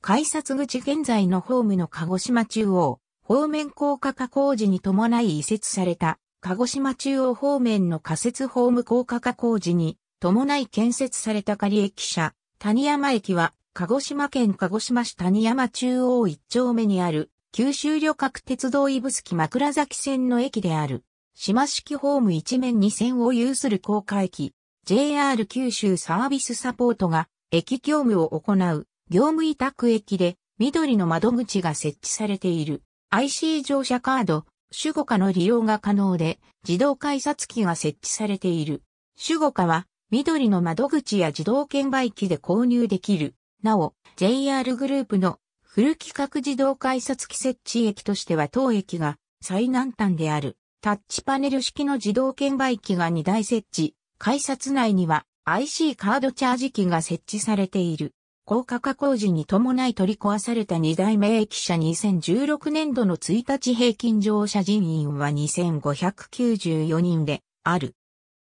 改札口現在のホームの鹿児島中央、方面高架化工事に伴い移設された、鹿児島中央方面の仮設ホーム高架化工事に伴い建設された仮駅舎、谷山駅は、鹿児島県鹿児島市谷山中央一丁目にある、九州旅客鉄道すき枕崎線の駅である。島式ホーム一面二線を有する高架駅、JR 九州サービスサポートが、駅業務を行う業務委託駅で緑の窓口が設置されている IC 乗車カード、主語化の利用が可能で自動改札機が設置されている。主語化は緑の窓口や自動券売機で購入できる。なお、JR グループのフル規格自動改札機設置駅としては当駅が最南端である。タッチパネル式の自動券売機が2台設置。改札内には IC カードチャージ機が設置されている。高架化工事に伴い取り壊された2代目駅舎2016年度の1日平均乗車人員は2594人である。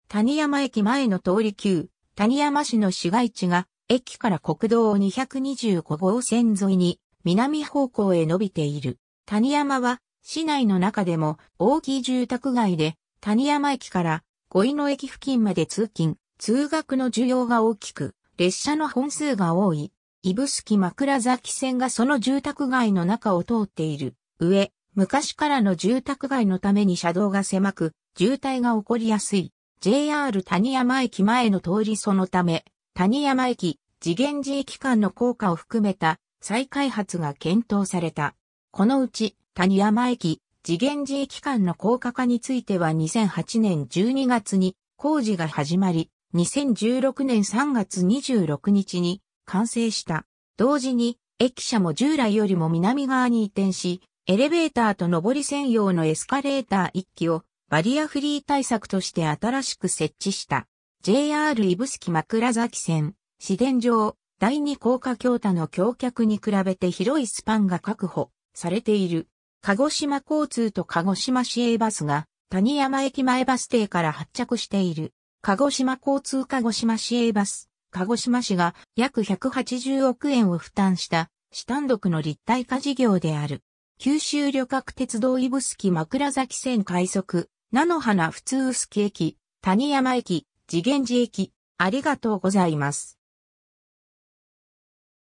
谷山駅前の通り9、谷山市の市街地が駅から国道225号線沿いに南方向へ伸びている。谷山は市内の中でも大きい住宅街で谷山駅から五井野駅付近まで通勤、通学の需要が大きく、列車の本数が多い。指宿枕崎線がその住宅街の中を通っている。上、昔からの住宅街のために車道が狭く、渋滞が起こりやすい。JR 谷山駅前の通りそのため、谷山駅、次元寺駅間の効果を含めた再開発が検討された。このうち、谷山駅、次元寺駅間の高架化については2008年12月に工事が始まり、2016年3月26日に完成した。同時に、駅舎も従来よりも南側に移転し、エレベーターと上り専用のエスカレーター1機をバリアフリー対策として新しく設置した。JR 指宿枕崎線、市電上、第二高架橋他の橋脚に比べて広いスパンが確保されている。鹿児島交通と鹿児島市営バスが谷山駅前バス停から発着している。鹿児島交通鹿児島市営バス鹿児島市が約180億円を負担した市単独の立体化事業である。九州旅客鉄道スキ枕崎線快速、菜の花普通薄杵駅、谷山駅、次元寺駅、ありがとうございます。